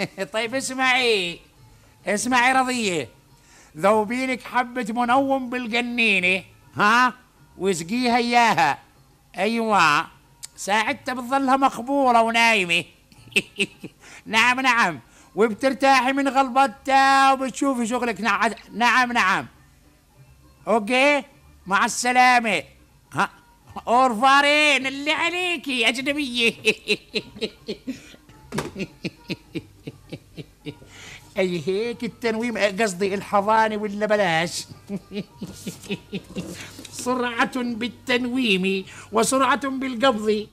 طيب اسمعي اسمعي رضية ذوبينك حبة منوم بالقنينة ها وسقيها إياها أيوة ساعتها بتظلها مخبولة ونايمة نعم نعم وبترتاحي من غلبتها وبتشوفي شغلك نعم نعم, نعم. اوكي مع السلامة ها اورفارين اللي عليكي اجنبية اي هيك التنويم قصدي الحضانه ولا بلاش سرعه بالتنويم وسرعه بالقبض